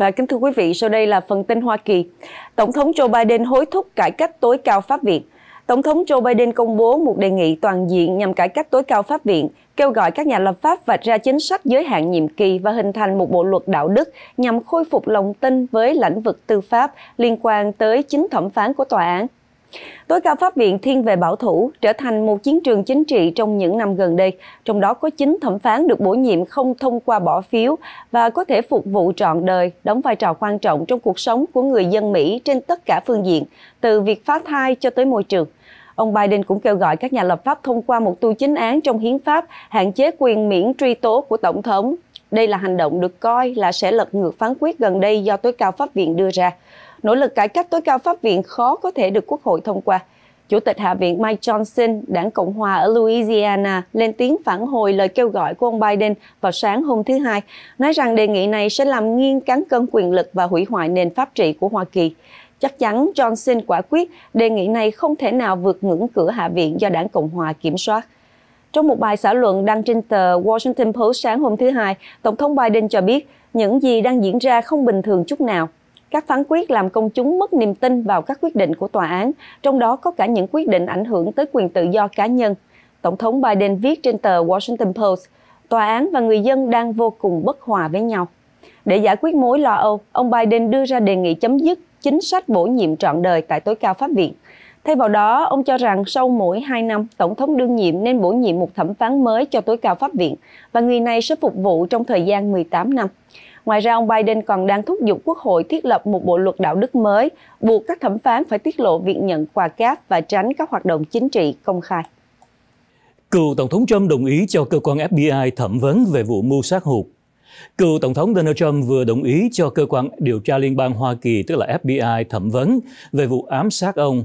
Và kính thưa quý vị, sau đây là phần tin Hoa Kỳ. Tổng thống Joe Biden hối thúc cải cách tối cao Pháp viện. Tổng thống Joe Biden công bố một đề nghị toàn diện nhằm cải cách tối cao Pháp viện, kêu gọi các nhà lập pháp vạch ra chính sách giới hạn nhiệm kỳ và hình thành một bộ luật đạo đức nhằm khôi phục lòng tin với lĩnh vực tư pháp liên quan tới chính thẩm phán của tòa án Tối cao pháp viện thiên về bảo thủ trở thành một chiến trường chính trị trong những năm gần đây, trong đó có 9 thẩm phán được bổ nhiệm không thông qua bỏ phiếu và có thể phục vụ trọn đời, đóng vai trò quan trọng trong cuộc sống của người dân Mỹ trên tất cả phương diện, từ việc phá thai cho tới môi trường. Ông Biden cũng kêu gọi các nhà lập pháp thông qua một tu chính án trong hiến pháp hạn chế quyền miễn truy tố của Tổng thống. Đây là hành động được coi là sẽ lật ngược phán quyết gần đây do tối cao pháp viện đưa ra nỗ lực cải cách tối cao pháp viện khó có thể được Quốc hội thông qua. Chủ tịch Hạ viện Mike Johnson, đảng Cộng hòa ở Louisiana, lên tiếng phản hồi lời kêu gọi của ông Biden vào sáng hôm thứ Hai, nói rằng đề nghị này sẽ làm nghiêng cán cân quyền lực và hủy hoại nền pháp trị của Hoa Kỳ. Chắc chắn Johnson quả quyết đề nghị này không thể nào vượt ngưỡng cửa Hạ viện do đảng Cộng hòa kiểm soát. Trong một bài xã luận đăng trên tờ Washington Post sáng hôm thứ Hai, Tổng thống Biden cho biết những gì đang diễn ra không bình thường chút nào các phán quyết làm công chúng mất niềm tin vào các quyết định của tòa án, trong đó có cả những quyết định ảnh hưởng tới quyền tự do cá nhân. Tổng thống Biden viết trên tờ Washington Post, tòa án và người dân đang vô cùng bất hòa với nhau. Để giải quyết mối lo âu, ông Biden đưa ra đề nghị chấm dứt chính sách bổ nhiệm trọn đời tại tối cao pháp viện. Thay vào đó, ông cho rằng sau mỗi 2 năm, Tổng thống đương nhiệm nên bổ nhiệm một thẩm phán mới cho tối cao pháp viện và người này sẽ phục vụ trong thời gian 18 năm. Ngoài ra, ông Biden còn đang thúc giục Quốc hội thiết lập một bộ luật đạo đức mới, buộc các thẩm phán phải tiết lộ việc nhận quà cáp và tránh các hoạt động chính trị công khai. Cựu Tổng thống Trump đồng ý cho cơ quan FBI thẩm vấn về vụ mưu sát hụt. Cựu Tổng thống Donald Trump vừa đồng ý cho cơ quan điều tra liên bang Hoa Kỳ, tức là FBI, thẩm vấn về vụ ám sát ông.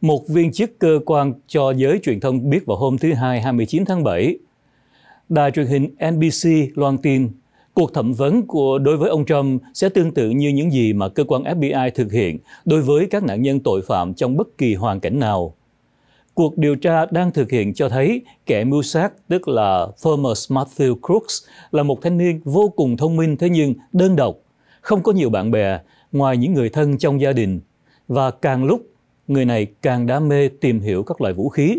Một viên chức cơ quan cho giới truyền thông biết vào hôm thứ Hai 29 tháng 7. Đài truyền hình NBC loan tin cuộc thẩm vấn của đối với ông Trump sẽ tương tự như những gì mà cơ quan FBI thực hiện đối với các nạn nhân tội phạm trong bất kỳ hoàn cảnh nào. Cuộc điều tra đang thực hiện cho thấy kẻ mưu sát, tức là Thomas Matthew Crooks, là một thanh niên vô cùng thông minh thế nhưng đơn độc, không có nhiều bạn bè ngoài những người thân trong gia đình. Và càng lúc, người này càng đam mê tìm hiểu các loại vũ khí.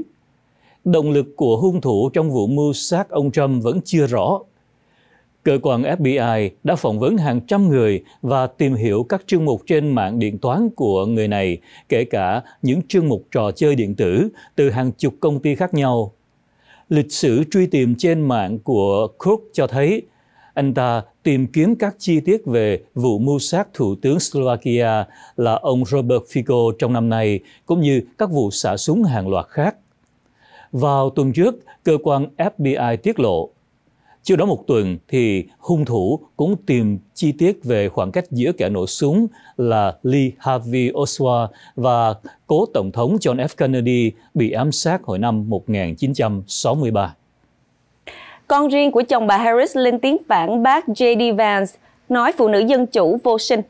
Động lực của hung thủ trong vụ mưu sát ông Trump vẫn chưa rõ, Cơ quan FBI đã phỏng vấn hàng trăm người và tìm hiểu các chương mục trên mạng điện toán của người này, kể cả những chương mục trò chơi điện tử từ hàng chục công ty khác nhau. Lịch sử truy tìm trên mạng của Cook cho thấy anh ta tìm kiếm các chi tiết về vụ mưu sát Thủ tướng Slovakia là ông Robert Fico trong năm nay, cũng như các vụ xả súng hàng loạt khác. Vào tuần trước, cơ quan FBI tiết lộ chưa đó một tuần thì hung thủ cũng tìm chi tiết về khoảng cách giữa kẻ nổ súng là Lee Harvey Oswald và cố Tổng thống John F. Kennedy bị ám sát hồi năm 1963. Con riêng của chồng bà Harris lên tiếng phản bác J.D. Vance, nói phụ nữ dân chủ vô sinh.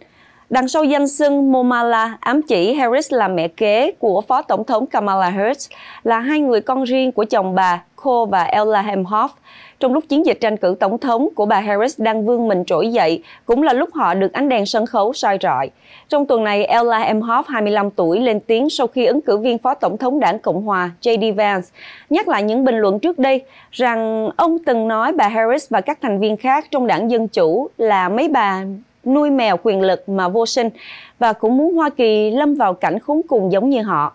Đằng sau danh xưng Momala ám chỉ Harris là mẹ kế của Phó Tổng thống Kamala Harris, là hai người con riêng của chồng bà, Cole và Ella Hemhoff trong lúc chiến dịch tranh cử tổng thống của bà Harris đang vương mình trỗi dậy, cũng là lúc họ được ánh đèn sân khấu soi rọi. Trong tuần này, Ella Emhoff, 25 tuổi, lên tiếng sau khi ứng cử viên phó tổng thống đảng Cộng hòa J.D. Vance nhắc lại những bình luận trước đây rằng ông từng nói bà Harris và các thành viên khác trong đảng Dân Chủ là mấy bà nuôi mèo quyền lực mà vô sinh và cũng muốn Hoa Kỳ lâm vào cảnh khốn cùng giống như họ.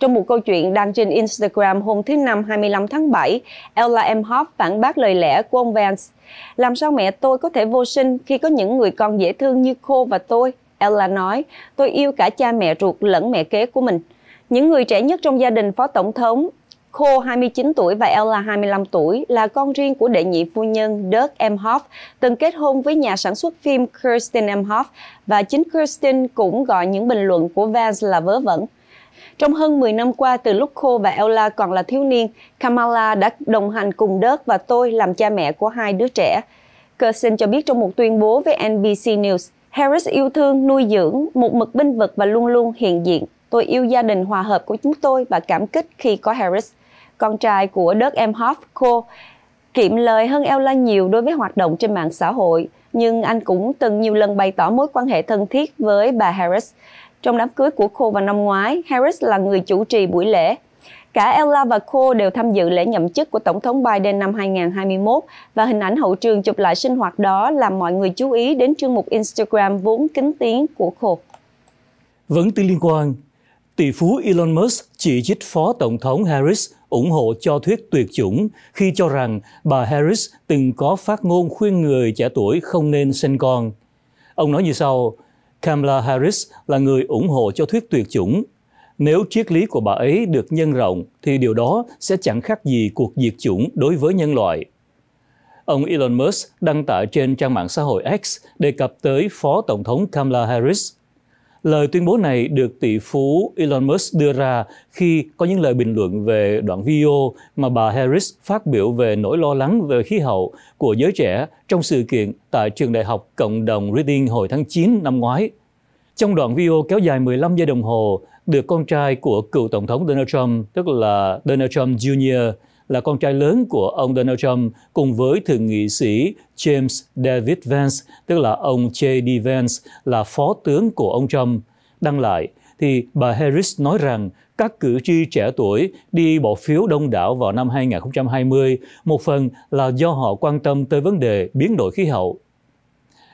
Trong một câu chuyện đăng trên Instagram hôm thứ Năm 25 tháng 7, Ella M. Hoff phản bác lời lẽ của ông Vance. Làm sao mẹ tôi có thể vô sinh khi có những người con dễ thương như cô và tôi? Ella nói, tôi yêu cả cha mẹ ruột lẫn mẹ kế của mình. Những người trẻ nhất trong gia đình phó tổng thống, cô 29 tuổi và Ella 25 tuổi là con riêng của đệ nhị phu nhân Dirk Emhoff, từng kết hôn với nhà sản xuất phim Kirsten Emhoff và chính Kirsten cũng gọi những bình luận của Vance là vớ vẩn. Trong hơn 10 năm qua, từ lúc cô và Ella còn là thiếu niên, Kamala đã đồng hành cùng Dirk và tôi làm cha mẹ của hai đứa trẻ. Kirsten cho biết trong một tuyên bố với NBC News, Harris yêu thương, nuôi dưỡng, một mực binh vực và luôn luôn hiện diện. Tôi yêu gia đình hòa hợp của chúng tôi và cảm kích khi có Harris. Con trai của Dirk Emhoff, Khô, kiệm lời hơn Ella nhiều đối với hoạt động trên mạng xã hội, nhưng anh cũng từng nhiều lần bày tỏ mối quan hệ thân thiết với bà Harris. Trong đám cưới của cô vào năm ngoái, Harris là người chủ trì buổi lễ. Cả Ella và cô đều tham dự lễ nhậm chức của Tổng thống Biden năm 2021 và hình ảnh hậu trường chụp lại sinh hoạt đó làm mọi người chú ý đến chương mục Instagram vốn kính tiếng của cô. Vẫn tin liên quan, tỷ phú Elon Musk chỉ trích Phó Tổng thống Harris ủng hộ cho thuyết tuyệt chủng khi cho rằng bà Harris từng có phát ngôn khuyên người trẻ tuổi không nên sinh con. Ông nói như sau, Kamala Harris là người ủng hộ cho thuyết tuyệt chủng. Nếu triết lý của bà ấy được nhân rộng thì điều đó sẽ chẳng khác gì cuộc diệt chủng đối với nhân loại. Ông Elon Musk đăng tải trên trang mạng xã hội X đề cập tới Phó Tổng thống Kamala Harris – Lời tuyên bố này được tỷ phú Elon Musk đưa ra khi có những lời bình luận về đoạn video mà bà Harris phát biểu về nỗi lo lắng về khí hậu của giới trẻ trong sự kiện tại trường đại học cộng đồng Reading hồi tháng 9 năm ngoái. Trong đoạn video kéo dài 15 giây đồng hồ, được con trai của cựu tổng thống Donald Trump, tức là Donald Trump Jr., là con trai lớn của ông Donald Trump cùng với thượng nghị sĩ James David Vance, tức là ông J.D. Vance, là phó tướng của ông Trump. Đăng lại, thì bà Harris nói rằng các cử tri trẻ tuổi đi bỏ phiếu đông đảo vào năm 2020, một phần là do họ quan tâm tới vấn đề biến đổi khí hậu.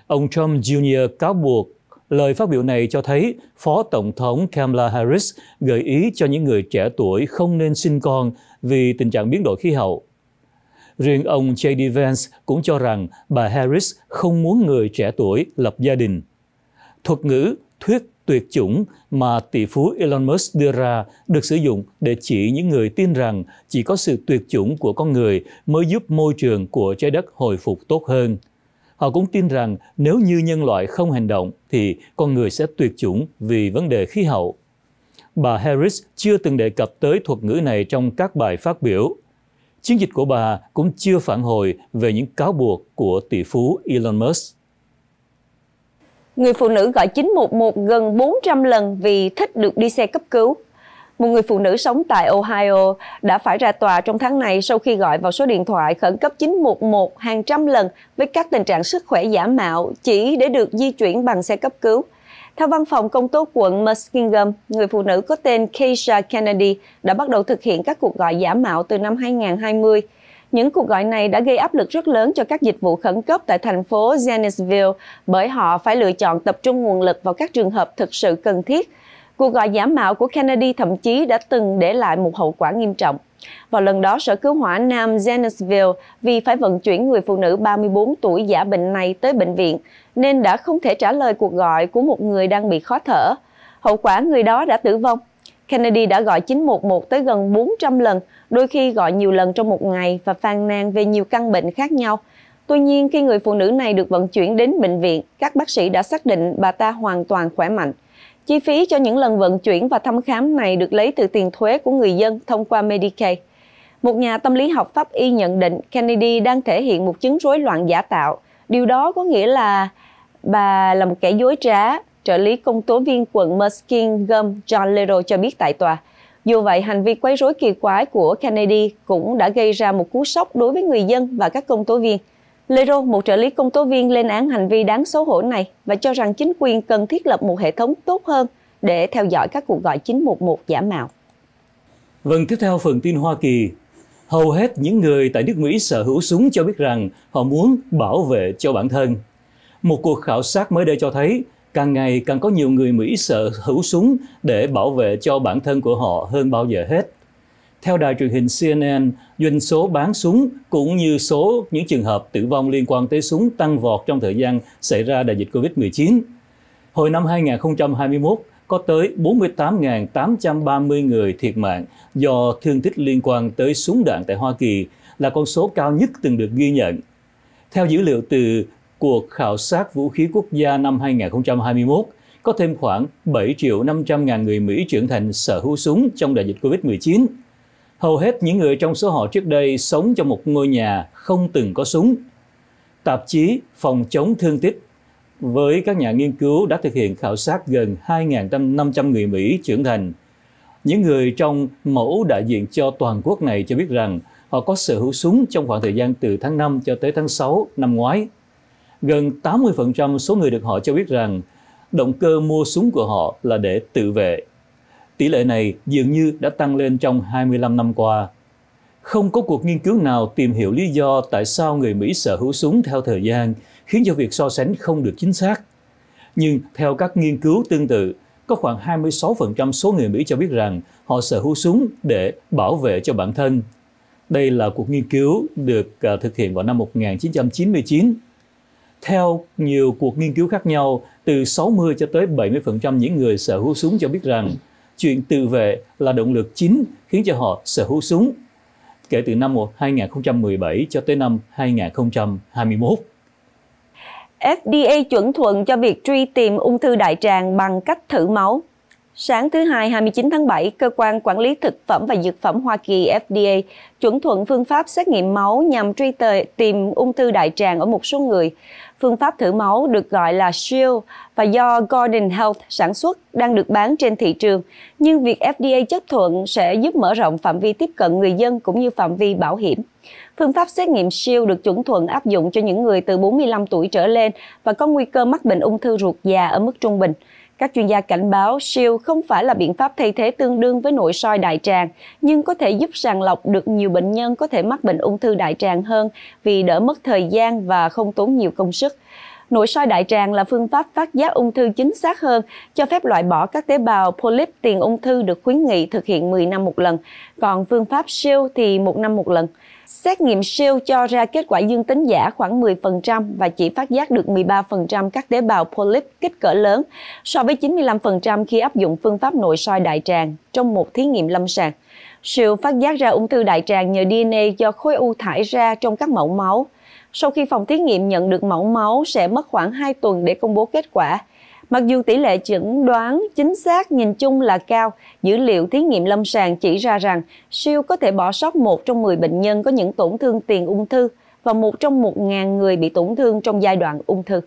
Ông Trump Jr. cáo buộc Lời phát biểu này cho thấy Phó Tổng thống Kamala Harris gợi ý cho những người trẻ tuổi không nên sinh con vì tình trạng biến đổi khí hậu. Riêng ông J.D. Vance cũng cho rằng bà Harris không muốn người trẻ tuổi lập gia đình. Thuật ngữ thuyết tuyệt chủng mà tỷ phú Elon Musk đưa ra được sử dụng để chỉ những người tin rằng chỉ có sự tuyệt chủng của con người mới giúp môi trường của trái đất hồi phục tốt hơn. Họ cũng tin rằng nếu như nhân loại không hành động thì con người sẽ tuyệt chủng vì vấn đề khí hậu. Bà Harris chưa từng đề cập tới thuật ngữ này trong các bài phát biểu. Chiến dịch của bà cũng chưa phản hồi về những cáo buộc của tỷ phú Elon Musk. Người phụ nữ gọi 911 gần 400 lần vì thích được đi xe cấp cứu một người phụ nữ sống tại Ohio đã phải ra tòa trong tháng này sau khi gọi vào số điện thoại khẩn cấp 911 hàng trăm lần với các tình trạng sức khỏe giả mạo chỉ để được di chuyển bằng xe cấp cứu. Theo văn phòng công tố quận Muskingum, người phụ nữ có tên Keisha Kennedy đã bắt đầu thực hiện các cuộc gọi giả mạo từ năm 2020. Những cuộc gọi này đã gây áp lực rất lớn cho các dịch vụ khẩn cấp tại thành phố Janesville bởi họ phải lựa chọn tập trung nguồn lực vào các trường hợp thực sự cần thiết Cuộc gọi giả mạo của Kennedy thậm chí đã từng để lại một hậu quả nghiêm trọng. Vào lần đó, sở cứu hỏa Nam Jennersville vì phải vận chuyển người phụ nữ 34 tuổi giả bệnh này tới bệnh viện, nên đã không thể trả lời cuộc gọi của một người đang bị khó thở. Hậu quả người đó đã tử vong. Kennedy đã gọi 911 tới gần 400 lần, đôi khi gọi nhiều lần trong một ngày và phàn nàn về nhiều căn bệnh khác nhau. Tuy nhiên, khi người phụ nữ này được vận chuyển đến bệnh viện, các bác sĩ đã xác định bà ta hoàn toàn khỏe mạnh. Chi phí cho những lần vận chuyển và thăm khám này được lấy từ tiền thuế của người dân thông qua Medicaid. Một nhà tâm lý học pháp y nhận định Kennedy đang thể hiện một chứng rối loạn giả tạo. Điều đó có nghĩa là bà là một kẻ dối trá, trợ lý công tố viên quận Muskin Gum John Lero cho biết tại tòa. Dù vậy, hành vi quấy rối kỳ quái của Kennedy cũng đã gây ra một cú sốc đối với người dân và các công tố viên. Lero, một trợ lý công tố viên lên án hành vi đáng xấu hổ này và cho rằng chính quyền cần thiết lập một hệ thống tốt hơn để theo dõi các cuộc gọi 911 giả mạo. Vâng, tiếp theo phần tin Hoa Kỳ. Hầu hết những người tại nước Mỹ sở hữu súng cho biết rằng họ muốn bảo vệ cho bản thân. Một cuộc khảo sát mới đây cho thấy càng ngày càng có nhiều người Mỹ sở hữu súng để bảo vệ cho bản thân của họ hơn bao giờ hết. Theo đài truyền hình CNN, doanh số bán súng cũng như số những trường hợp tử vong liên quan tới súng tăng vọt trong thời gian xảy ra đại dịch COVID-19. Hồi năm 2021, có tới 48.830 người thiệt mạng do thương tích liên quan tới súng đạn tại Hoa Kỳ là con số cao nhất từng được ghi nhận. Theo dữ liệu từ cuộc khảo sát vũ khí quốc gia năm 2021, có thêm khoảng 7 triệu 500 ngàn người Mỹ trưởng thành sở hữu súng trong đại dịch COVID-19. Hầu hết những người trong số họ trước đây sống trong một ngôi nhà không từng có súng. Tạp chí Phòng chống thương tích với các nhà nghiên cứu đã thực hiện khảo sát gần 2.500 người Mỹ trưởng thành. Những người trong mẫu đại diện cho toàn quốc này cho biết rằng họ có sở hữu súng trong khoảng thời gian từ tháng 5 cho tới tháng 6 năm ngoái. Gần 80% số người được họ cho biết rằng động cơ mua súng của họ là để tự vệ tỷ lệ này dường như đã tăng lên trong 25 năm qua. Không có cuộc nghiên cứu nào tìm hiểu lý do tại sao người Mỹ sở hữu súng theo thời gian, khiến cho việc so sánh không được chính xác. Nhưng theo các nghiên cứu tương tự, có khoảng 26% số người Mỹ cho biết rằng họ sở hữu súng để bảo vệ cho bản thân. Đây là cuộc nghiên cứu được à, thực hiện vào năm 1999. Theo nhiều cuộc nghiên cứu khác nhau, từ 60 cho tới 70% những người sở hữu súng cho biết rằng chuyện tự vệ là động lực chính khiến cho họ sở hữu súng kể từ năm 2017 cho tới năm 2021. FDA chuẩn thuận cho việc truy tìm ung thư đại tràng bằng cách thử máu. Sáng thứ Hai 29 tháng 7, Cơ quan Quản lý Thực phẩm và Dược phẩm Hoa Kỳ FDA chuẩn thuận phương pháp xét nghiệm máu nhằm truy tề, tìm ung thư đại tràng ở một số người. Phương pháp thử máu được gọi là SHIELD và do Gordon Health sản xuất đang được bán trên thị trường. Nhưng việc FDA chấp thuận sẽ giúp mở rộng phạm vi tiếp cận người dân cũng như phạm vi bảo hiểm. Phương pháp xét nghiệm SHIELD được chuẩn thuận áp dụng cho những người từ 45 tuổi trở lên và có nguy cơ mắc bệnh ung thư ruột già ở mức trung bình. Các chuyên gia cảnh báo siêu không phải là biện pháp thay thế tương đương với nội soi đại tràng, nhưng có thể giúp sàng lọc được nhiều bệnh nhân có thể mắc bệnh ung thư đại tràng hơn vì đỡ mất thời gian và không tốn nhiều công sức. Nội soi đại tràng là phương pháp phát giác ung thư chính xác hơn, cho phép loại bỏ các tế bào polyp tiền ung thư được khuyến nghị thực hiện 10 năm một lần, còn phương pháp siêu thì một năm một lần. Xét nghiệm siêu cho ra kết quả dương tính giả khoảng 10% và chỉ phát giác được 13% các tế bào polyp kích cỡ lớn so với 95% khi áp dụng phương pháp nội soi đại tràng trong một thí nghiệm lâm sàng. Siêu phát giác ra ung thư đại tràng nhờ DNA do khối u thải ra trong các mẫu máu. Sau khi phòng thí nghiệm nhận được mẫu máu sẽ mất khoảng 2 tuần để công bố kết quả. Mặc dù tỷ lệ chẩn đoán chính xác nhìn chung là cao, dữ liệu thí nghiệm lâm sàng chỉ ra rằng siêu có thể bỏ sót một trong 10 bệnh nhân có những tổn thương tiền ung thư và một trong 1.000 người bị tổn thương trong giai đoạn ung thư.